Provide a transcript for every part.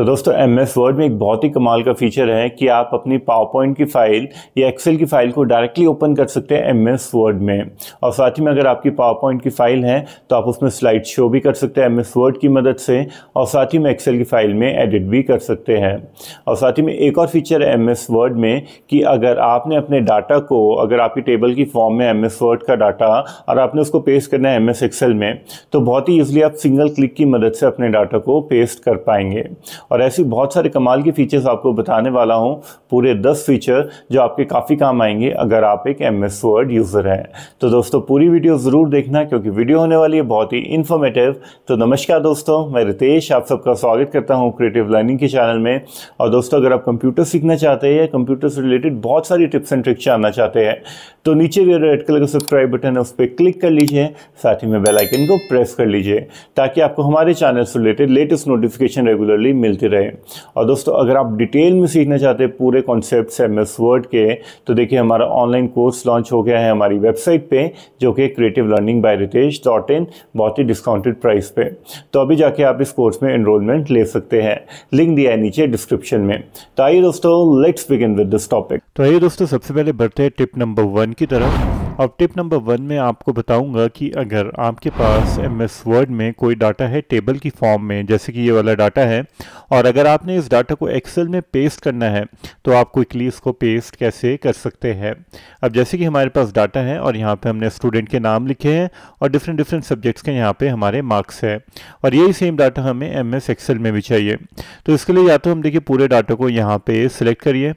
तो दोस्तों M S word में एक बहुत ही कमाल का फीचर है कि आप अपनी पावर पॉइंट की फाइल या एक्सेल की फाइल को डायरेक्टली ओपन कर सकते हैं एम एस वर्ड में और साथ ही में अगर आपकी पावर पॉइंट की फाइल है तो आप उसमें स्लाइड शो भी कर सकते हैं एम एस वर्ड की मदद से और साथ ही में एक्सेल की फाइल में एडिट भी कर सकते हैं और साथ ही में एक और फीचर है एम एस वर्ड में कि अगर आपने अपने डाटा को अगर आपकी टेबल की फॉर्म में एम एस वर्ड का डाटा और आपने उसको पेस्ट करना है एम एस एक्सेल में तो बहुत ही ईजिली आप सिंगल क्लिक की मदद से अपने डाटा को पेस्ट कर पाएंगे और ऐसी बहुत सारे कमाल के फीचर्स आपको बताने वाला हूँ पूरे दस फीचर जो आपके काफ़ी काम आएंगे अगर आप एक एम एस वर्ड यूज़र हैं तो दोस्तों पूरी वीडियो ज़रूर देखना क्योंकि वीडियो होने वाली है बहुत ही इन्फॉर्मेटिव तो नमस्कार दोस्तों मैं रितेश आप सबका स्वागत करता हूँ क्रिएटिव लर्निंग के चैनल में और दोस्तों अगर आप कंप्यूटर सीखना चाहते हैं कंप्यूटर से रिलेटेड बहुत सारी टिप्स एंड ट्रिक्स जानना चाहते हैं तो नीचे जो रेड कलर का सब्सक्राइब बटन है उस पर क्लिक कर लीजिए साथ ही में बेलाइकन को प्रेस कर लीजिए ताकि आपको हमारे चैनल से रिलेटेड लेटेस्ट नोटिफिकेशन रेगुलरली मिलते मिलते रहे और दोस्तों अगर आप डिटेल में सीखना चाहते हैं पूरे कॉन्सेप्ट एम एस वर्ड के तो देखिए हमारा ऑनलाइन कोर्स लॉन्च हो गया है हमारी वेबसाइट पे जो कि creative learning by Ritesh dot in बहुत ही डिस्काउंटेड प्राइस पे तो अभी जाके आप इस कोर्स में इनरोलमेंट ले सकते हैं लिंक दिया है नीचे डिस्क्रिप्शन में तो आइए दोस्तों let's begin with this topic तो आइए दोस्तों सबसे पहले बढ़ते हैं टिप नंबर वन की तरफ अब टिप नंबर वन में आपको बताऊंगा कि अगर आपके पास एम एस वर्ड में कोई डाटा है टेबल की फॉर्म में जैसे कि ये वाला डाटा है और अगर आपने इस डाटा को एक्सेल में पेस्ट करना है तो आप क्विकली इसको पेस्ट कैसे कर सकते हैं अब जैसे कि हमारे पास डाटा है और यहाँ पर हमने स्टूडेंट के नाम लिखे हैं और डिफरेंट डिफरेंट सब्जेक्ट्स के यहाँ पर हमारे मार्क्स है और यही सेम डाटा हमें एम एस एक्सेल में भी चाहिए तो इसके लिए या तो हम देखिए पूरे डाटा को यहाँ पे सिलेक्ट करिए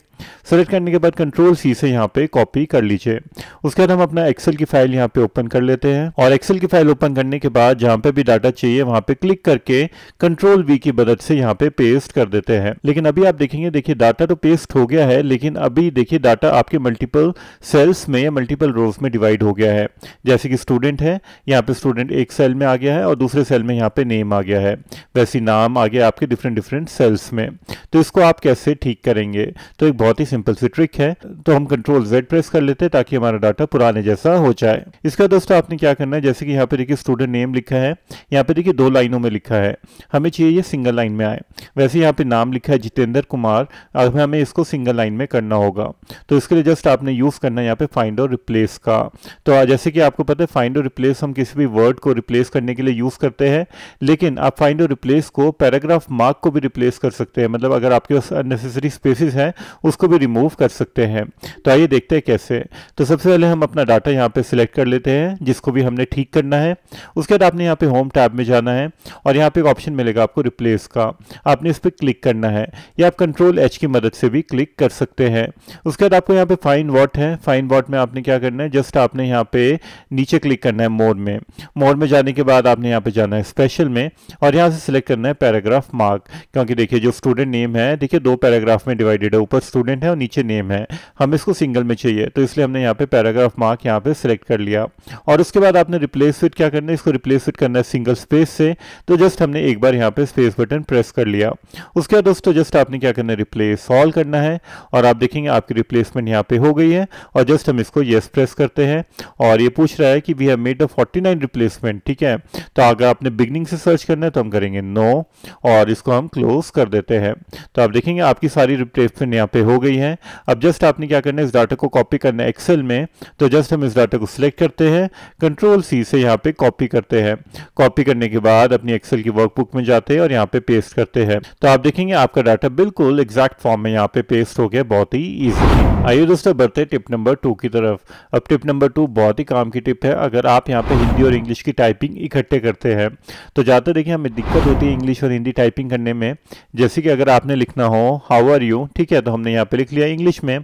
सेलेक्ट करने के बाद कंट्रोल सी से यहाँ पे कॉपी कर लीजिए उसके बाद हम अपना एक्सेल की फाइल यहाँ पे ओपन कर लेते हैं और एक्सेल की फाइल ओपन करने के बाद जहाँ पे भी डाटा चाहिए वहां पे क्लिक करके कंट्रोल वी की मदद से यहाँ पे पेस्ट कर देते हैं लेकिन अभी आप देखेंगे देखिए डाटा तो पेस्ट हो गया है लेकिन अभी देखिए डाटा आपके मल्टीपल सेल्स में या मल्टीपल रोज में डिवाइड हो गया है जैसे कि स्टूडेंट है यहाँ पे स्टूडेंट एक सेल में आ गया है और दूसरे सेल में यहाँ पे नेम आ गया है वैसे नाम आ गया आपके डिफरेंट डिफरेंट सेल्स में तो इसको आप कैसे ठीक करेंगे तो एक बहुत ही सिंपल सी ट्रिक है तो हम कंट्रोल जेड प्रेस कर लेते हैं ताकि हमारा डाटा पुराने जैसा हो जाए इसका दोस्तों आपने क्या करना है जैसे कि यहाँ पे देखिए स्टूडेंट नेम लिखा है यहाँ पे देखिए दो लाइनों में लिखा है हमें चाहिए ये सिंगल लाइन में आए वैसे यहाँ पे नाम लिखा है जितेंद्र कुमार अब हमें इसको सिंगल लाइन में करना होगा तो इसके लिए जस्ट आपने यूज़ करना है यहाँ पे फाइंड और रिप्लेस का तो जैसे कि आपको पता है फाइंड और रिप्लेस हम किसी भी वर्ड को रिप्लेस करने के लिए यूज़ करते हैं लेकिन आप फाइंड और रिप्लेस को पैराग्राफ मार्क को भी रिप्लेस कर सकते हैं मतलब अगर आपके पास अननेसेसरी स्पेसिस हैं उसको भी रिमूव कर सकते हैं तो आइए देखते हैं कैसे तो सबसे पहले हम अपना डाटा यहाँ पे सिलेक्ट कर लेते हैं जिसको भी हमने ठीक करना है उसके बाद आपने यहाँ पे होम टैब में जाना है और यहाँ पे एक ऑप्शन मिलेगा आपको रिप्लेस का आपने इस पर क्लिक करना है या आप कंट्रोल एच की मदद से भी क्लिक कर सकते हैं उसके बाद आपको यहाँ पे फाइन वॉट है फाइन वॉट में आपने क्या करना है जस्ट आपने यहाँ पे नीचे क्लिक करना है मोड में मोड में जाने के बाद आपने यहाँ पे जाना है स्पेशल में और यहाँ से सिलेक्ट करना है पैराग्राफ मार्क क्योंकि देखिए जो स्टूडेंट नेम है देखिए दो पैराग्राफ में डिवाइडेड है ऊपर स्टूडेंट है और नीचे नेम है हम इसको सिंगल में चाहिए तो इसलिए हमने यहाँ पे पैराग्राफ मार्क मार्क यहाँ पे सिलेक्ट कर लिया और उसके बाद आपने रिप्लेस इट क्या करना है इसको रिप्लेस इट करना है सिंगल स्पेस से तो जस्ट हमने एक बार यहाँ पे स्पेस बटन प्रेस कर लिया उसके बाद दोस्तों जस्ट आपने क्या करना है रिप्लेस ऑल करना है और आप देखेंगे आपकी रिप्लेसमेंट यहाँ पे हो गई है और जस्ट हम इसको येस प्रेस करते हैं और ये पूछ रहा है कि we have made a forty nine replacement ठीक है तो अगर आपने बिगनिंग से सर्च करना है तो हम करेंगे नो और इसको हम क्लोज कर देते हैं तो आप देखेंगे आपकी सारी रिप्लेसमेंट यहाँ पे हो गई है अब जस्ट आपने क्या करना है इस डाटा को कॉपी करना है एक्सेल में तो जस्ट जस्ट हम इस डाटा को सिलेक्ट करते हैं कंट्रोल सी से यहाँ पे कॉपी करते हैं कॉपी करने के बाद अपनी एक्सेल की वर्कबुक में जाते हैं और यहाँ पे पेस्ट करते हैं तो आप देखेंगे आपका डाटा बिल्कुल एग्जैक्ट फॉर्म में यहाँ पे पेस्ट हो गया बहुत ही ईजी आइए दोस्तों बढ़ते हैं टिप नंबर टू की तरफ अब टिप नंबर टू बहुत ही काम की टिप है अगर आप यहाँ पे हिंदी और इंग्लिश की टाइपिंग इकट्ठे करते हैं तो ज्यादा देखिए हमें दिक्कत होती है इंग्लिश और हिंदी टाइपिंग करने में जैसे कि अगर आपने लिखना हो हाउ आर यू ठीक है तो हमने यहाँ पर लिख लिया इंग्लिश में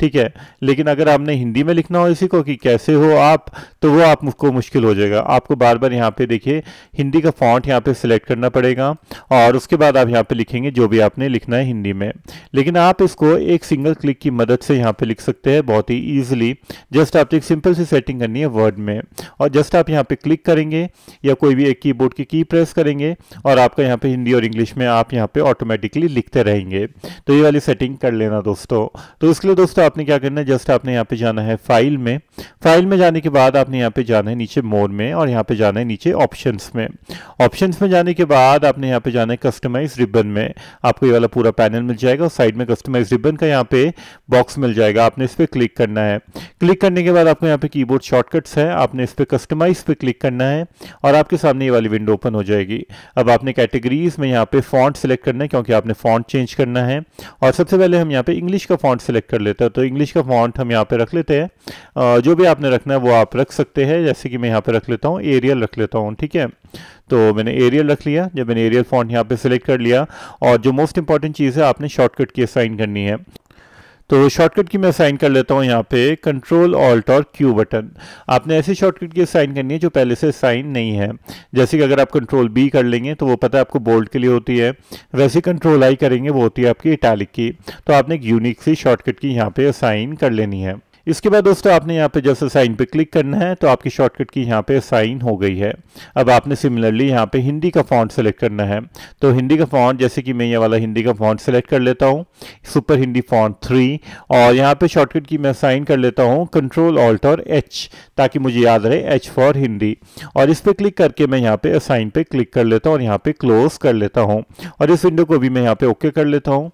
ठीक है लेकिन अगर आपने हिंदी में लिखना हो इसी को कि कैसे हो आप तो वो आपको मुश्किल हो जाएगा आपको बार बार यहाँ पे देखिए हिंदी का फॉन्ट यहाँ पे सिलेक्ट करना पड़ेगा और उसके बाद आप यहाँ पे लिखेंगे जो भी आपने लिखना है हिंदी में लेकिन आप इसको एक सिंगल क्लिक की मदद से यहाँ पे लिख सकते हैं बहुत ही ईजिली जस्ट आपको एक सिंपल सी सेटिंग करनी है वर्ड में और जस्ट आप यहाँ पे क्लिक करेंगे या कोई भी एक कीबोर्ड की की प्रेस करेंगे और आपका यहाँ पे हिंदी और इंग्लिश में आप यहाँ पे ऑटोमेटिकली लिखते रहेंगे तो ये वाली सेटिंग कर लेना दोस्तों तो इसके लिए दोस्तों आपने क्या करना है जस्ट आपने यहाँ पे जाना है फाइल में फाइल में जाने के बाद आपने यहाँ पे जाना है नीचे मोर में और यहाँ पे जाना है नीचे ऑप्शन में ऑप्शन में जाने के बाद आपने यहाँ पे जाना है कस्टमाइज रिबन में आपको ये वाला पूरा पैनल मिल जाएगा और साइड में कस्टमाइज रिबन का यहाँ पे बॉक्स मिल जाएगा आपने इस पर क्लिक करना है क्लिक करने के बाद आपको यहाँ पे कीबोर्ड शॉर्टकट्स है आपने इस पर कस्टमाइज पे क्लिक करना है और आपके सामने ये वाली विंडो ओपन हो जाएगी अब आपने कैटेगरीज में यहाँ पे फॉन्ट सेलेक्ट करना है क्योंकि आपने फॉन्ट चेंज करना है और सबसे पहले हम यहाँ पे इंग्लिश का फॉन्ट सेलेक्ट कर लेते हैं तो इंग्लिश का फॉन्ट हम यहाँ पे रख लेते हैं जो भी आपने रखना है वो आप रख सकते हैं जैसे कि मैं यहाँ पे रख लेता हूँ एरियल रख लेता हूँ ठीक है तो मैंने एरियल रख लिया जब मैंने एरियल फॉन्ट यहाँ पे सिलेक्ट कर लिया और जो मोस्ट इंपॉर्टेंट चीज़ है आपने शॉर्टकट की असाइन करनी है तो शॉर्टकट की मैं साइन कर लेता हूँ यहाँ पे कंट्रोल ऑल्ट और क्यू बटन आपने ऐसे शॉर्टकट की साइन करनी है जो पहले से साइन नहीं है जैसे कि अगर आप कंट्रोल बी कर लेंगे तो वो पता है आपको बोल्ड के लिए होती है वैसे कंट्रोल आई करेंगे वो होती है आपकी इटैलिक की तो आपने एक यूनिक सी शॉर्टकट की यहाँ पे साइन कर लेनी है इसके बाद दोस्तों आपने यहाँ पे जैसे साइन पे क्लिक करना है तो आपकी शॉर्टकट की यहाँ पे साइन हो गई है अब आपने सिमिलरली यहाँ पे हिंदी का फॉन्ट सेलेक्ट करना है तो हिंदी का फॉन्ट जैसे कि मैं ये वाला हिंदी का फॉन्ट सेलेक्ट कर लेता हूँ सुपर हिंदी फॉन्ट थ्री और यहाँ पे शॉर्टकट की मैं साइन कर लेता हूँ कंट्रोल ऑल्ट और एच ताकि मुझे याद रहे एच फॉर हिंदी और इस पर क्लिक करके मैं यहाँ पे असाइन पे क्लिक कर लेता हूँ और यहाँ पे क्लोज कर लेता हूँ और इस विंडो को भी मैं यहाँ पे ओके कर लेता हूँ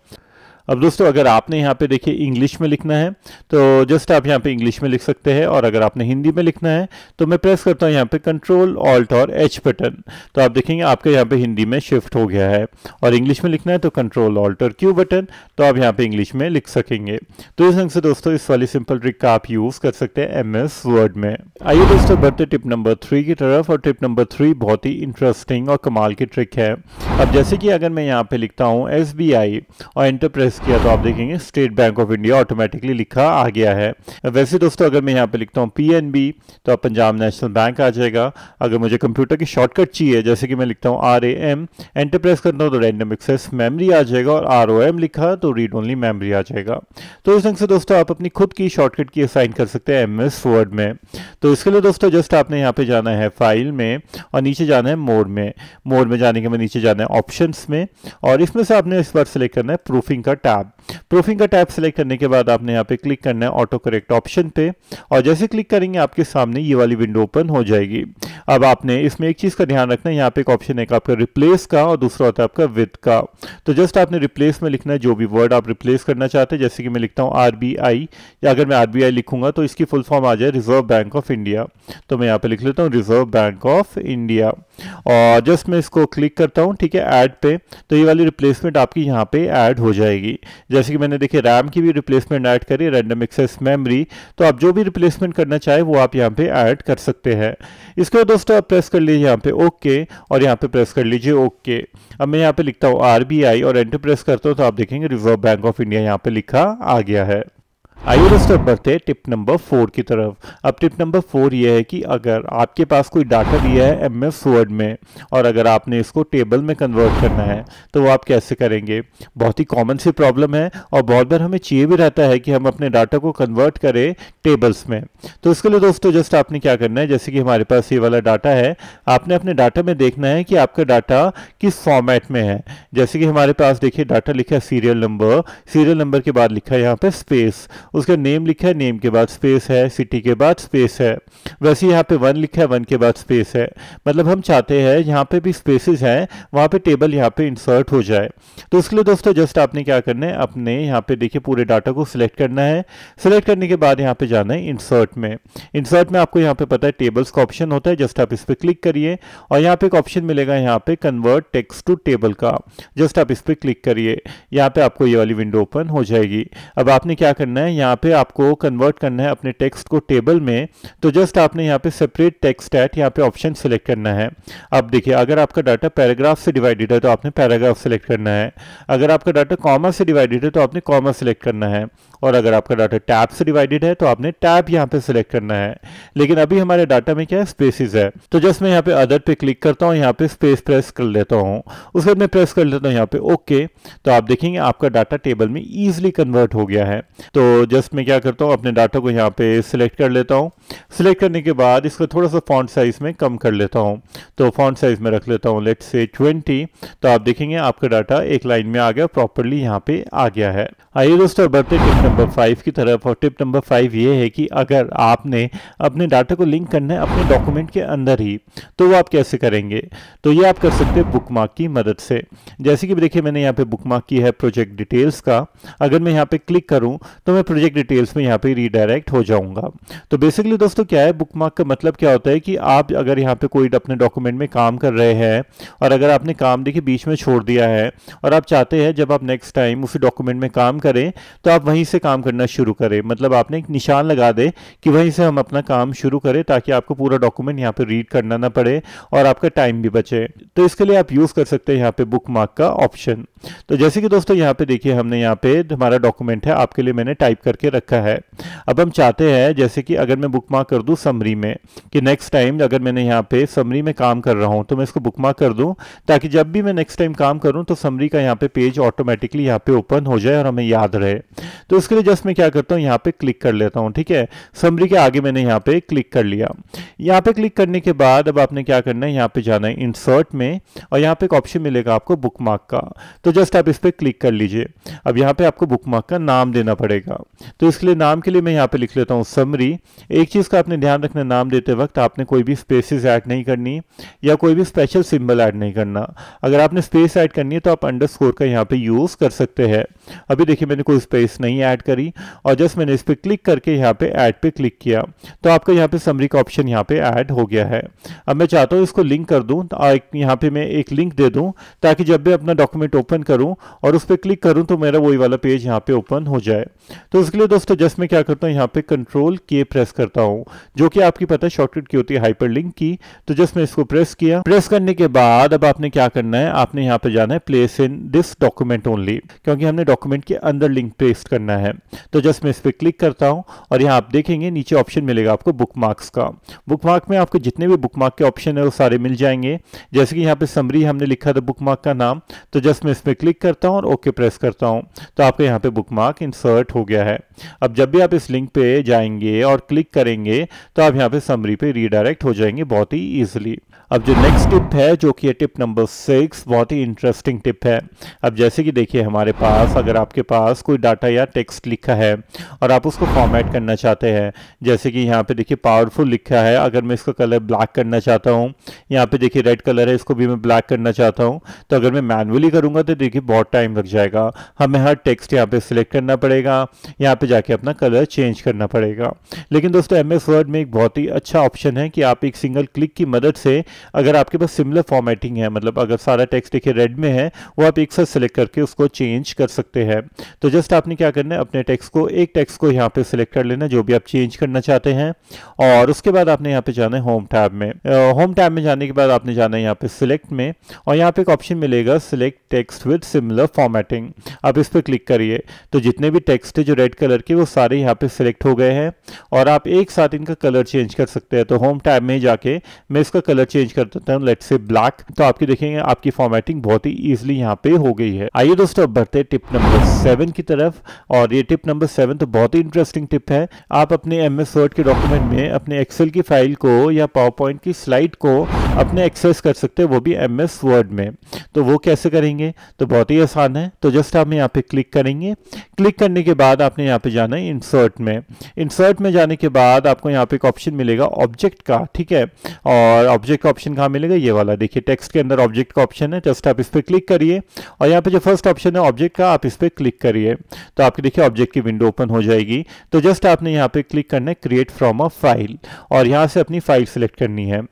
अब दोस्तों अगर आपने यहाँ पे देखिए इंग्लिश में लिखना है तो जस्ट आप यहाँ पे इंग्लिश में लिख सकते हैं और अगर आपने हिंदी में लिखना है तो मैं प्रेस करता हूँ यहाँ पे कंट्रोल ऑल्ट और एच बटन तो आप देखेंगे आपके यहाँ पे हिंदी में शिफ्ट हो गया है और इंग्लिश में लिखना है तो कंट्रोल ऑल्ट और क्यू बटन तो आप यहाँ पे इंग्लिश में लिख सकेंगे तो इस ढंग से दोस्तों इस वाली सिंपल ट्रिक का आप यूज कर सकते हैं एम एस वर्ड में आइए दोस्तों बढ़ते टिप नंबर थ्री की तरफ और टिप नंबर थ्री बहुत ही इंटरेस्टिंग और कमाल की ट्रिक है अब जैसे कि अगर मैं यहाँ पे लिखता हूँ एस बी आई और एंटरप्रेस प्रेस किया तो आप देखेंगे State Bank of India automatically लिखा आ गया है वैसे दोस्तों अगर मैं यहाँ पे लिखता हूँ पीएनबी तो आप पंजाब नेशनल बैंक आ जाएगा अगर मुझे कंप्यूटर की शॉर्टकट चाहिए जैसे कि मैं लिखता हूँ R A M enter press करता हूँ तो रैंडम एक्सेस मेमरी आ जाएगा और आर ओ एम लिखा तो रीड ओनली मेमरी आ जाएगा तो इस ढंग से दोस्तों आप अपनी खुद की शॉर्टकट की असाइन कर सकते हैं एम एस वर्ड में तो इसके लिए दोस्तों जस्ट आपने यहाँ पे जाना है फाइल में और नीचे जाना है मोड में मोड में जाने के बाद नीचे जाना है ऑप्शन में और इसमें से आपने इस बार सेलेक्ट करना है प्रूफिंग का टैब प्रूफिंग का टैब सेलेक्ट करने के बाद आपने यहाँ पे क्लिक करना है ऑटो करेक्ट ऑप्शन पे और जैसे क्लिक करेंगे आपके सामने ये वाली विंडो ओपन हो जाएगी अब आपने इसमें एक चीज़ का ध्यान रखना है यहाँ पे एक ऑप्शन है आपका रिप्लेस का और दूसरा होता है आपका विद का तो जस्ट आपने रिप्लेस में लिखना है जो भी वर्ड आप रिप्लेस करना चाहते हैं जैसे कि मैं लिखता हूँ आर या अगर मैं आर लिखूंगा तो इसकी फुल फॉर्म आ जाए रिजर्व बैंक ऑफ इंडिया तो मैं यहाँ पे लिख लेता हूँ रिजर्व बैंक ऑफ इंडिया और जस्ट मैं इसको क्लिक करता हूँ ठीक है एड पे तो ये वाली रिप्लेसमेंट आपकी यहाँ पे एड हो जाएगी जाएगी जैसे कि मैंने देखिए रैम की भी रिप्लेसमेंट ऐड करी रैंडम एक्सेस मेमोरी तो आप जो भी रिप्लेसमेंट करना चाहे वो आप यहाँ पे ऐड कर सकते हैं इसके बाद दोस्तों आप प्रेस कर लीजिए यहाँ पे ओके और यहाँ पे प्रेस कर लीजिए ओके अब मैं यहाँ पे लिखता हूँ आर और एंटर प्रेस करता हूँ तो आप देखेंगे रिजर्व बैंक ऑफ इंडिया यहाँ पे लिखा आ गया है आइए दोस्तों बढ़ते हैं टिप नंबर फोर की तरफ अब टिप नंबर फोर ये है कि अगर आपके पास कोई डाटा दिया है एम एस वर्ड में और अगर आपने इसको टेबल में कन्वर्ट करना है तो वो आप कैसे करेंगे बहुत ही कॉमन सी प्रॉब्लम है और बहुत बार हमें चाहिए भी रहता है कि हम अपने डाटा को कन्वर्ट करें टेबल्स में तो इसके लिए दोस्तों जस्ट आपने क्या करना है जैसे कि हमारे पास ये वाला डाटा है आपने अपने डाटा में देखना है कि आपका डाटा किस फॉर्मेट में है जैसे कि हमारे पास देखिए डाटा लिखा है सीरियल नंबर सीरियल नंबर के बाद लिखा है यहाँ पर स्पेस उसका नेम लिखा है नेम के बाद स्पेस है सिटी के बाद स्पेस है वैसे यहाँ पे वन लिखा है वन के बाद स्पेस है मतलब हम चाहते हैं यहाँ पे भी स्पेसेस हैं वहाँ पे टेबल यहाँ पे इंसर्ट हो जाए तो उसके लिए दोस्तों जस्ट आपने क्या करना है अपने यहाँ पे देखिए पूरे डाटा को सिलेक्ट करना है सिलेक्ट करने के बाद यहाँ पे जाना है इंसर्ट में इंसर्ट में आपको यहाँ पे पता है टेबल्स का ऑप्शन होता है जस्ट आप इस पर क्लिक करिए और यहाँ पे एक ऑप्शन मिलेगा यहाँ पे कन्वर्ट टेक्स्ट टू टेबल का जस्ट आप इस पर क्लिक करिए यहाँ पे आपको ये वाली विंडो ओपन हो जाएगी अब आपने क्या करना है यहाँ पे आपको कन्वर्ट करना है अपने टेक्स्ट को टेबल में तो जस्ट आपने यहाँ पे सेपरेट टेक्स्ट एट यहाँ पे ऑप्शन सेलेक्ट करना है अब देखिए अगर आपका डाटा पैराग्राफ से डिवाइडेड है तो आपने पैराग्राफ सेलेक्ट करना है अगर आपका डाटा कॉमा से डिवाइडेड है तो आपने कॉमा सेलेक्ट करना है और अगर आपका डाटा टैब से डिवाइडेड है तो आपने टैब यहाँ पे सिलेक्ट करना है लेकिन अभी हमारे डाटा में क्या है स्पेसिस है तो जस्ट मैं यहाँ पे अदर पे क्लिक करता हूँ यहाँ पे स्पेस प्रेस कर लेता हूँ उसके बाद मैं प्रेस कर लेता हूँ यहाँ पे ओके तो आप देखेंगे आपका डाटा टेबल में ईजिली कन्वर्ट हो गया है तो जस्ट मैं क्या करता हूँ अपने डाटा को यहाँ पे सिलेक्ट कर लेता हूँ सिलेक्ट करने के बाद इसको थोड़ा सा फॉन्ट साइज़ में कम कर लेता हूँ तो फॉन्ट साइज़ में रख लेता हूँ लेट से ट्वेंटी तो आप देखेंगे आपका डाटा एक लाइन में आ गया प्रॉपरली यहाँ पे आ गया है आइए दोस्तों बढ़ते टिप नंबर फाइव की तरफ और टिप नंबर फाइव ये है कि अगर आपने अपने डाटा को लिंक करना है अपने डॉक्यूमेंट के अंदर ही तो वो आप कैसे करेंगे तो ये आप कर सकते हैं बुकमार्क की मदद से जैसे कि देखिए मैंने यहाँ पे बुकमार्क की है प्रोजेक्ट डिटेल्स का अगर मैं यहाँ पे क्लिक करूँ तो मैं प्रोजेक्ट डिटेल्स में यहाँ पे रीडायरेक्ट हो जाऊंगा तो बेसिकली दोस्तों क्या है बुक का मतलब क्या होता है कि आप अगर यहाँ पे कोई अपने डॉक्यूमेंट में काम कर रहे हैं और अगर आपने काम देखिए बीच में छोड़ दिया है और आप चाहते हैं जब आप नेक्स्ट टाइम उसी डॉक्यूमेंट में काम करें तो आप वहीं से काम करना शुरू करें मतलब आपने एक निशान लगा दे कि वहीं से हम अपना काम शुरू करें ताकि आपको पूरा डॉक्यूमेंट यहाँ पर रीड करना ना पड़े और आपका टाइम भी बचे तो इसके लिए आप यूज़ कर सकते हैं यहाँ पे बुक मार्क का ऑप्शन तो जैसे कि दोस्तों यहाँ पे देखिए हमने यहाँ पे हमारा डॉक्यूमेंट है आपके लिए मैंने टाइप करके रखा है अब हम चाहते हैं जैसे कि अगर मैं बुक मार्क कर दूँ समरी में कि नेक्स्ट टाइम अगर मैंने यहाँ पे समरी में काम कर रहा हूँ तो मैं इसको बुक मार्क कर दूँ ताकि जब भी मैं नेक्स्ट टाइम काम करूँ तो समरी का यहाँ पे पेज ऑटोमेटिकली यहाँ पे ओपन हो जाए और हमें याद रहे तो उसके लिए जस्ट मैं क्या करता हूँ यहाँ पे क्लिक कर लेता हूँ ठीक है समरी के आगे मैंने यहाँ पे क्लिक कर लिया यहाँ पे क्लिक करने के बाद अब आपने क्या करना है यहाँ पे जाना है इंसर्ट में और यहाँ पे एक ऑप्शन मिलेगा आपको बुक मार्क का तो तो जस्ट आप इस पर क्लिक कर लीजिए अब यहाँ पे आपको मार्क का नाम देना पड़ेगा तो इसलिए नाम के लिए मैं यहाँ पे लिख लेता हूँ समरी एक चीज़ का आपने ध्यान रखना नाम देते वक्त आपने कोई भी स्पेसिस ऐड नहीं करनी या कोई भी स्पेशल सिंबल ऐड नहीं करना अगर आपने स्पेस ऐड करनी है तो आप अंडर का यहाँ पर यूज़ कर सकते हैं अभी देखिए मैंने कोई स्पेस नहीं ऐड करी और जस्ट मैंने इस पर क्लिक करके यहाँ पे ऐड पे क्लिक किया तो आपका यहाँ पे समरी का ऑप्शन यहाँ पे ऐड हो गया है अब मैं चाहता हूँ इसको लिंक कर दूँ तो यहाँ पे मैं एक लिंक दे दूँ ताकि जब भी अपना डॉक्यूमेंट ओपन ओपन करूं और उस पर क्लिक करूं तो मेरा वही वाला पेज यहाँ पे ओपन हो जाए तो उसके लिए दोस्तों जस्ट मैं क्या करता हूँ यहाँ पे कंट्रोल के प्रेस करता हूँ जो कि आपकी पता है शॉर्टकट की होती है हाइपर की तो जस्ट मैं इसको प्रेस किया प्रेस करने के बाद अब आपने क्या करना है आपने यहाँ पे जाना है place in this document only क्योंकि हमने डॉक्यूमेंट के अंदर लिंक पेस्ट करना है तो जस्ट मैं इस पर क्लिक करता हूँ और यहाँ आप देखेंगे नीचे ऑप्शन मिलेगा आपको बुक का बुक में आपको जितने भी बुक के ऑप्शन है वो सारे मिल जाएंगे जैसे कि यहाँ पे समरी हमने लिखा था बुक का नाम तो जस्ट मैं इसमें पे क्लिक करता हूँ और ओके प्रेस करता हूँ तो आपका यहाँ पे बुकमार्क इंसर्ट हो गया है अब जब भी आप इस लिंक पे जाएंगे और क्लिक करेंगे तो आप यहाँ पे समरी पे रीडायरेक्ट हो जाएंगे बहुत ही ईजिली अब जो नेक्स्ट टिप है जो कि टिप नंबर सिक्स बहुत ही इंटरेस्टिंग टिप है अब जैसे कि देखिए हमारे पास अगर आपके पास कोई डाटा या टेक्स्ट लिखा है और आप उसको फॉर्मेट करना चाहते हैं जैसे कि यहाँ पे देखिए पावरफुल लिखा है अगर मैं इसका कलर ब्लैक करना चाहता हूँ यहाँ पे देखिए रेड कलर है इसको भी मैं ब्लैक करना चाहता हूँ तो अगर मैं मैनुअली करूँगा तो देखिए बहुत टाइम लग जाएगा हमें हर टेक्स्ट यहाँ पर सिलेक्ट करना पड़ेगा यहाँ पर जाके अपना कलर चेंज करना पड़ेगा लेकिन दोस्तों एम वर्ड में एक बहुत ही अच्छा ऑप्शन है कि आप एक सिंगल क्लिक की मदद से अगर आपके पास सिमिलर फॉर्मेटिंग है मतलब अगर सारा टेक्स्ट देखिए रेड में है वो आप एक साथ सेलेक्ट करके उसको चेंज कर सकते हैं तो जस्ट आपने क्या करना है अपने टेक्स्ट को एक टेक्स्ट को यहाँ पे सिलेक्ट कर लेना जो भी आप चेंज करना चाहते हैं और उसके बाद आपने यहाँ पे जाना है होम टैब में होम टैब में जाने के बाद आपने जाना है यहाँ पे सिलेक्ट में और यहाँ पे एक ऑप्शन मिलेगा select text with similar formatting आप इस पर क्लिक करिए तो जितने भी टेक्स्ट है जो रेड कलर के वो सारे यहाँ पे सिलेक्ट हो गए हैं और आप एक साथ इनका कलर चेंज कर सकते हैं तो होम टैब में जाके मैं इसका कलर चेंज चेंज कर देता हूँ लेट से ब्लैक तो आपकी देखेंगे आपकी फॉर्मेटिंग बहुत ही ईजिली यहाँ पे हो गई है आइए दोस्तों अब बढ़ते टिप नंबर सेवन की तरफ और ये टिप नंबर सेवन तो बहुत ही इंटरेस्टिंग टिप है आप अपने एम एस वर्ड के डॉक्यूमेंट में अपने एक्सेल की फाइल को या पावर पॉइंट की स्लाइड को अपने एक्सेस कर सकते हैं वो भी एम एस वर्ड में तो वो कैसे करेंगे तो बहुत ही आसान है तो जस्ट आप यहाँ पे क्लिक करेंगे क्लिक करने के बाद आपने यहाँ पे जाना है इंसर्ट में इंसर्ट में जाने के बाद आपको यहाँ पे एक ऑप्शन मिलेगा ऑब्जेक्ट का ठीक है और ऑब्जेक्ट का ऑप्शन कहाँ मिलेगा ये वाला देखिए टेक्स्ट के अंदर ऑब्जेक्ट का ऑप्शन है जस्ट आप इस पर क्लिक करिए और यहाँ पे जो फर्स्ट ऑप्शन है ऑब्जेक्ट का आप इस पर क्लिक करिए तो आपकी देखिए ऑब्जेक्ट की विंडो ओपन हो जाएगी तो जस्ट आपने यहाँ पे क्लिक करना है क्रिएट फ्रॉम अ फाइल और यहाँ से अपनी फाइल सेलेक्ट करनी है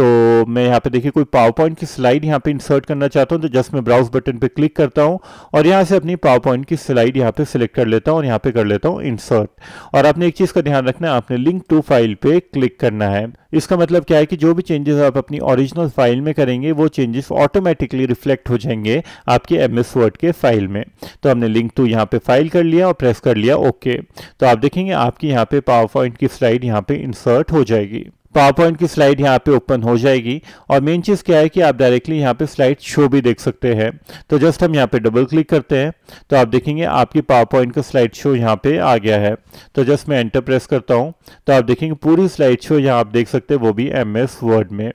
तो मैं यहाँ पे देखिए कोई पावर पॉइंट की स्लाइड यहाँ पे इंसर्ट करना चाहता हूँ तो जस्ट मैं ब्राउज बटन पे क्लिक करता हूँ और यहाँ से अपनी पावर पॉइंट की स्लाइड यहाँ पे सिलेक्ट कर लेता हूँ और यहाँ पे कर लेता हूँ इंसर्ट और आपने एक चीज़ का ध्यान रखना है आपने लिंक टू फाइल पे क्लिक करना है इसका मतलब क्या है कि जो भी चेंजेस आप अपनी ओरिजिनल फाइल में करेंगे वो चेंजेस ऑटोमेटिकली रिफ्लेक्ट हो जाएंगे आपके एम एस वर्ड के फाइल में तो हमने लिंक टू यहाँ पे फाइल कर लिया और प्रेस कर लिया ओके तो आप देखेंगे आपकी यहाँ पे पावर पॉइंट की स्लाइड यहाँ पे इंसर्ट हो जाएगी पावर पॉइंट की स्लाइड यहाँ पे ओपन हो जाएगी और मेन चीज़ क्या है कि आप डायरेक्टली यहाँ पे स्लाइड शो भी देख सकते हैं तो जस्ट हम यहाँ पे डबल क्लिक करते हैं तो आप देखेंगे आपकी पावर पॉइंट का स्लाइड शो यहाँ पे आ गया है तो जस्ट मैं एंटर प्रेस करता हूँ तो आप देखेंगे पूरी स्लाइड शो यहाँ आप देख सकते हैं वो भी एम वर्ड में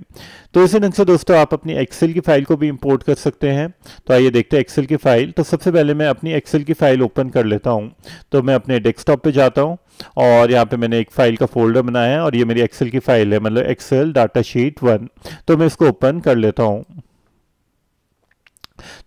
तो इसी ढंग से दोस्तों आप अपनी एक्सेल की फाइल को भी इम्पोर्ट कर सकते हैं तो आइए देखते हैं एक्सेल की फाइल तो सबसे पहले मैं अपनी एक्सेल की फाइल ओपन कर लेता हूँ तो मैं अपने डेस्कटॉप पर जाता हूँ और यहाँ पे मैंने एक फाइल का फोल्डर बनाया है और ये मेरी एक्सेल की फाइल है मतलब एक्सेल डाटा शीट वन तो मैं इसको ओपन कर लेता हूँ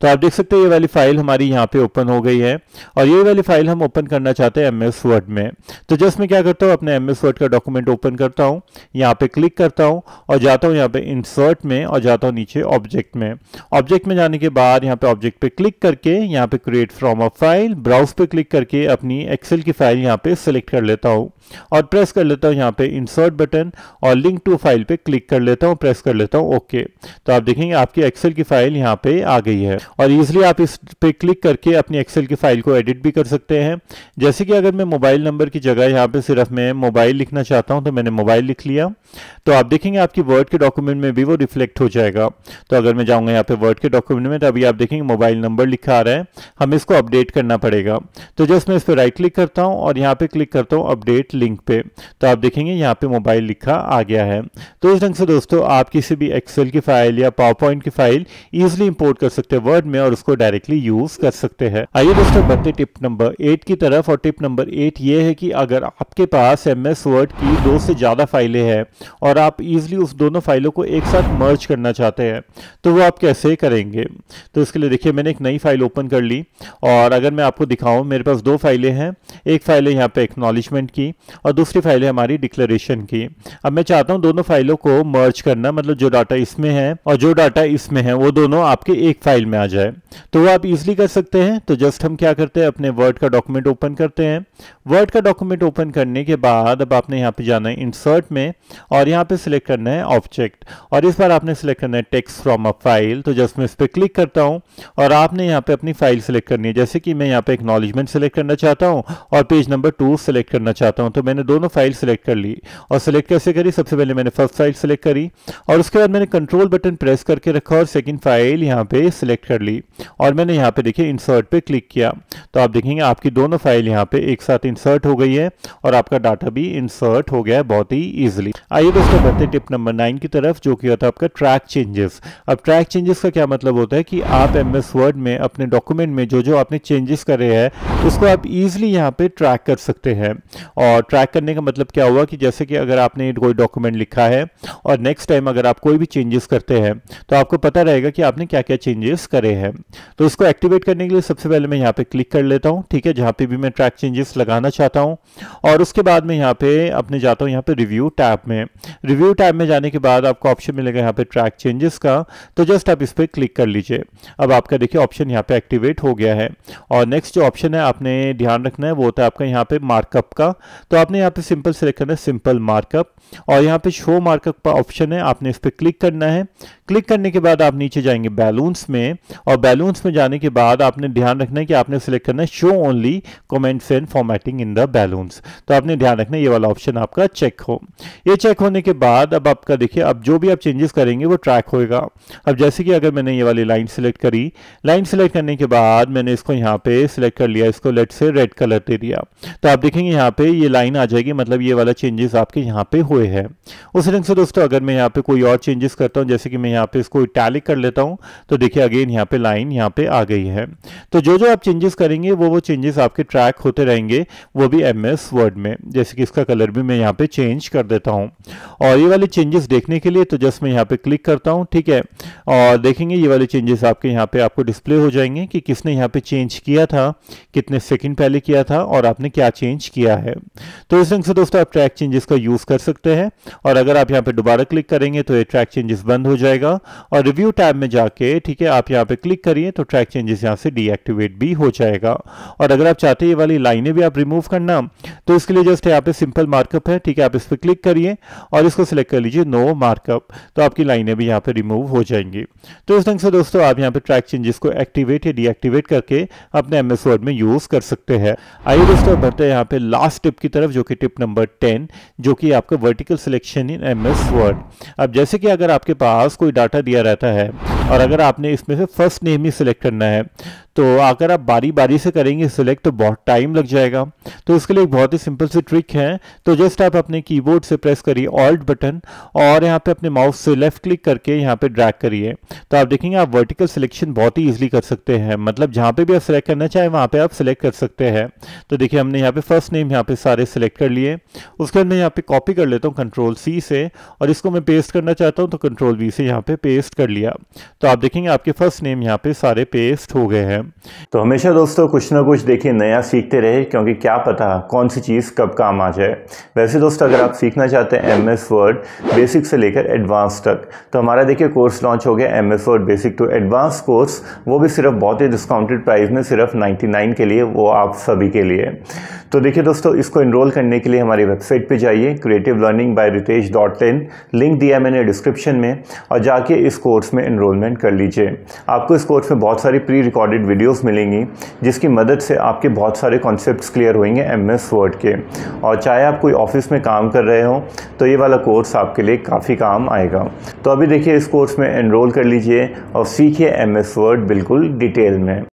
तो आप देख सकते हैं ये वाली फाइल हमारी यहाँ पे ओपन हो गई है और ये वाली फाइल हम ओपन करना चाहते हैं एम वर्ड में तो जस्ट मैं क्या करता हूँ अपने एम वर्ड का डॉक्यूमेंट ओपन करता हूँ यहाँ पे क्लिक करता हूँ और जाता हूँ यहाँ पे इंसर्ट में और जाता हूँ नीचे ऑब्जेक्ट में ऑब्जेक्ट में जाने के बाद यहाँ पे ऑब्जेक्ट पे क्लिक करके यहाँ पे create from a file browse पे क्लिक करके अपनी एक्सेल की फाइल यहाँ पे सिलेक्ट कर लेता हूँ और प्रेस कर लेता हूँ यहाँ पे इंसर्ट बटन और लिंक टू फाइल पे क्लिक कर लेता हूँ प्रेस कर लेता हूँ ओके तो आप देखेंगे आपकी एक्सेल की फाइल यहाँ पे आ गई है है और ईजिली आप इस पे क्लिक करके अपनी एक्सेल की फाइल को एडिट भी कर सकते हैं जैसे कि अगर मैं मोबाइल नंबर की जगह यहाँ पे सिर्फ मैं मोबाइल लिखना चाहता हूँ तो मैंने मोबाइल लिख लिया तो आप देखेंगे आपकी वर्ड के डॉक्यूमेंट में भी वो रिफ्लेक्ट हो जाएगा तो अगर मैं जाऊँगा यहाँ पे वर्ड के डॉक्यूमेंट में तो अभी आप देखेंगे मोबाइल नंबर लिखा आ रहा है हम इसको अपडेट करना पड़ेगा तो जस्ट मैं इस पर राइट क्लिक करता हूँ और यहाँ पे क्लिक करता हूँ अपडेट लिंक पे तो आप देखेंगे यहाँ पे मोबाइल लिखा आ गया है तो इस ढंग से दोस्तों आप किसी भी एक्सेल की फाइल या पावर पॉइंट की फाइल ईजिली इंपोर्ट कर सकते हैं सकते वर्ड में और उसको डायरेक्टली यूज कर सकते हैं आइए दोस्तों बढ़ते टिप नंबर एट की तरफ और टिप नंबर एट ये है कि अगर आपके पास एम एस वर्ड की दो से ज़्यादा फाइलें हैं और आप इजिली उस दोनों फाइलों को एक साथ मर्ज करना चाहते हैं तो वो आप कैसे करेंगे तो इसके लिए देखिए मैंने एक नई फाइल ओपन कर ली और अगर मैं आपको दिखाऊँ मेरे पास दो फाइलें हैं एक फाइल है यहाँ पे एक्नॉलेजमेंट की और दूसरी फाइल है हमारी डिक्लेरेशन की अब मैं चाहता हूँ दोनों फाइलों को मर्ज करना मतलब जो डाटा इसमें है और जो डाटा इसमें है वो दोनों आपके एक फाइल फाइल में आ जाए तो वो आप इजिली कर सकते हैं तो जस्ट हम क्या करते हैं अपने वर्ड का डॉक्यूमेंट ओपन करते हैं वर्ड का डॉक्यूमेंट ओपन करने के बाद अब आपने यहाँ पे जाना है इंसर्ट में और यहाँ पे सिलेक्ट करना है ऑब्जेक्ट और इस बार आपने सिलेक्ट करना है टेक्स्ट फ्रॉम अ फाइल तो जस्ट मैं इस पर क्लिक करता हूँ और आपने यहाँ पे अपनी फाइल सिलेक्ट करनी है जैसे कि मैं यहाँ पे एक्नॉलेजमेंट सिलेक्ट करना चाहता हूँ और पेज नंबर टू सिलेक्ट करना चाहता हूँ तो मैंने दोनों फाइल सिलेक्ट कर ली और सिलेक्ट कैसे करी सबसे पहले मैंने फर्स्ट फाइल सिलेक्ट करी और उसके बाद मैंने कंट्रोल बटन प्रेस करके रखा और सेकेंड फाइल यहाँ पे सेलेक्ट कर ली और मैंने यहाँ पे देखिए इंसर्ट पे क्लिक किया तो आप देखेंगे आपकी दोनों फाइल यहाँ पे एक साथ इंसर्ट हो गई है और आपका डाटा भी इंसर्ट हो गया है बहुत ही ईजिली आइए दोस्तों बढ़ते टिप नंबर नाइन की तरफ जो कि होता है आपका ट्रैक चेंजेस अब ट्रैक चेंजेस का क्या मतलब होता है कि आप एम वर्ड में अपने डॉक्यूमेंट में जो जो आपने चेंजेस करे हैं उसको आप ईजिली यहाँ पे ट्रैक कर सकते हैं और ट्रैक करने का मतलब क्या हुआ कि जैसे कि अगर आपने कोई डॉक्यूमेंट लिखा है और नेक्स्ट टाइम अगर आप कोई भी चेंजेस करते हैं तो आपको पता रहेगा कि आपने क्या क्या चेंजेस चेंजेस करे हैं तो उसको एक्टिवेट करने के लिए सबसे पहले मैं यहाँ पे क्लिक कर लेता हूँ ठीक है जहाँ पे भी मैं ट्रैक चेंजेस लगाना चाहता हूँ और उसके बाद में यहाँ पे अपने जाता हूँ यहाँ पे रिव्यू टैब में रिव्यू टैब में जाने के बाद आपको ऑप्शन मिलेगा यहाँ पे ट्रैक चेंजेस का तो जस्ट आप इस पर क्लिक कर लीजिए अब आपका देखिए ऑप्शन यहाँ पे एक्टिवेट हो गया है और नेक्स्ट जो ऑप्शन है आपने ध्यान रखना है वो होता है आपका यहाँ पे मार्कअप का तो आपने यहाँ पे सिंपल सेलेक्ट करना है सिंपल मार्कअप और यहाँ पे शो मार्कअप का ऑप्शन है आपने इस पर क्लिक करना है क्लिक करने के बाद आप नीचे जाएंगे बैलून्स में और बैलून्स में जाने के बाद आपने ध्यान रखना है कि आपने सेलेक्ट करना है show only comments and formatting in the balloons तो आपने ध्यान रखना ये वाला ऑप्शन आपका चेक हो ये चेक होने के बाद अब आपका देखिए अब जो भी आप चेंजेस करेंगे वो ट्रैक होएगा अब जैसे कि अगर मैंने ये वाली लाइन सेलेक्ट करी लाइन सेलेक्ट करने के बाद मैंने इसको यहाँ पे सिलेक्ट कर लिया इसको लेट से रेड कलर दे दिया तो आप देखेंगे यहाँ पे ये लाइन आ जाएगी मतलब ये वाला चेंजेस आपके यहाँ पे हुए हैं उस ढंग से दोस्तों अगर मैं यहाँ पे कोई और चेंजेस करता हूँ जैसे कि मैं यहाँ पे इसको इटैलिक कर लेता हूँ तो देखिए अगेन यहाँ पे लाइन यहाँ पे आ गई है तो जो जो आप चेंजेस करेंगे वो वो चेंजेस आपके ट्रैक होते रहेंगे वो भी एम वर्ड में जैसे कि इसका कलर भी मैं यहाँ पे चेंज कर देता हूँ और ये वाले चेंजेस देखने के लिए तो जस्ट मैं यहाँ पे क्लिक करता हूँ ठीक है और देखेंगे ये वाले चेंजेस आपके यहाँ पे आपको डिस्प्ले हो जाएंगे कि किसने यहाँ पे चेंज किया था कितने सेकेंड पहले किया था और आपने क्या चेंज किया है तो इस ढंग से दोस्तों आप ट्रैक चेंजेस का यूज़ कर सकते हैं और अगर आप यहाँ पे दोबारा क्लिक करेंगे तो ये ट्रैक चेंजेस बंद हो जाएगा जाएगा और रिव्यू टैब में जाके ठीक है आप यहाँ पे क्लिक करिए तो ट्रैक चेंजेस यहाँ से डीएक्टिवेट भी हो जाएगा और अगर आप चाहते हैं ये वाली लाइनें भी आप रिमूव करना तो इसके लिए जस्ट यहाँ पे सिंपल मार्कअप है ठीक है आप इस पर क्लिक करिए और इसको सिलेक्ट कर लीजिए नो मार्कअप तो आपकी लाइनें भी यहाँ पर रिमूव हो जाएंगी तो इस ढंग से दोस्तों आप यहाँ पर ट्रैक चेंजेस को एक्टिवेट या डीएक्टिवेट करके अपने एम वर्ड में यूज कर सकते हैं आइए दोस्तों बढ़ते हैं यहाँ पे लास्ट टिप की तरफ जो कि टिप नंबर टेन जो कि आपका vertical selection in M Word अब जैसे कि अगर आपके पास कोई डाटा दिया रहता है और अगर आपने इसमें से फर्स्ट नेम ही सिलेक्ट करना है तो अगर आप बारी बारी से करेंगे सिलेक्ट तो बहुत टाइम लग जाएगा तो उसके लिए एक बहुत ही सिंपल सी ट्रिक है तो जस्ट आप अपने कीबोर्ड से प्रेस करिए ऑल्ट बटन और यहाँ पे अपने माउस से लेफ्ट क्लिक करके यहाँ पे ड्रैग करिए तो आप देखेंगे आप वर्टिकल सिलेक्शन बहुत ही ईजिली कर सकते हैं मतलब जहाँ पे भी आप सिलेक्ट करना चाहें वहाँ पे आप सिलेक्ट कर सकते हैं तो देखिए हमने यहाँ पे फर्स्ट नेम यहाँ पे सारे सिलेक्ट कर लिए उसके बाद मैं यहाँ पे कॉपी कर लेता हूँ कंट्रोल सी से और इसको मैं पेस्ट करना चाहता हूँ तो कंट्रोल वी से यहाँ पे पेस्ट कर लिया तो आप देखेंगे आपके फर्स्ट नेम यहाँ पे सारे पेस्ट हो गए हैं तो हमेशा दोस्तों कुछ ना कुछ देखिए नया सीखते रहे क्योंकि क्या पता कौन सी चीज़ कब काम आ जाए वैसे दोस्तों अगर आप सीखना चाहते हैं एम एस वर्ड बेसिक से लेकर एडवांस तक तो हमारा देखिए कोर्स लॉन्च हो गया M Word basic to advance course वो भी सिर्फ बहुत ही डिस्काउंटेड प्राइस में सिर्फ नाइन्टी नाइन के लिए वो आप सभी के लिए तो देखिए दोस्तों इसको इनरोल करने के लिए हमारी वेबसाइट पे जाइए creative learning by Ritesh dot in link दिया मैंने डिस्क्रिप्शन में और जाके इस कोर्स में इनरोलमेंट कर लीजिए आपको इस कोर्स में बहुत सारी प्री रिकॉर्डेड वीडियोस मिलेंगी जिसकी मदद से आपके बहुत सारे कॉन्सेप्ट क्लियर होंगे एम एस वर्ड के और चाहे आप कोई ऑफिस में काम कर रहे हो तो ये वाला कोर्स आपके लिए काफ़ी काम आएगा तो अभी देखिए इस कोर्स में एनरोल कर लीजिए और सीखिए एम एस वर्ड बिल्कुल डिटेल में